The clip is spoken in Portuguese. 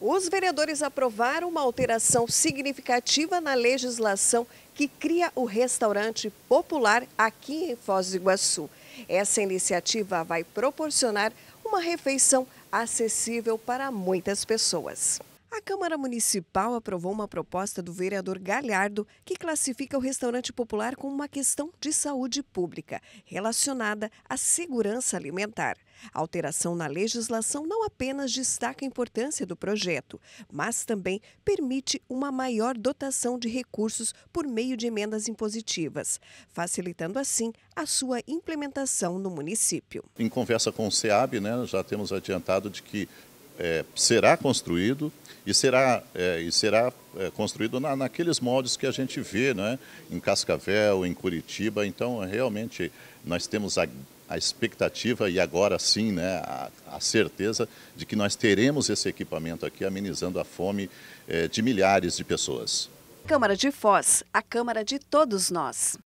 Os vereadores aprovaram uma alteração significativa na legislação que cria o restaurante popular aqui em Foz do Iguaçu. Essa iniciativa vai proporcionar uma refeição acessível para muitas pessoas. A Câmara Municipal aprovou uma proposta do vereador Galhardo que classifica o restaurante popular como uma questão de saúde pública relacionada à segurança alimentar. A alteração na legislação não apenas destaca a importância do projeto, mas também permite uma maior dotação de recursos por meio de emendas impositivas, facilitando assim a sua implementação no município. Em conversa com o SEAB, né, já temos adiantado de que é, será construído e será, é, e será é, construído na, naqueles moldes que a gente vê né, em Cascavel, em Curitiba. Então, é, realmente, nós temos a, a expectativa e agora sim né, a, a, certeza de que nós teremos esse equipamento aqui amenizando a fome é, de milhares de pessoas. Câmara de Foz, a Câmara de todos nós.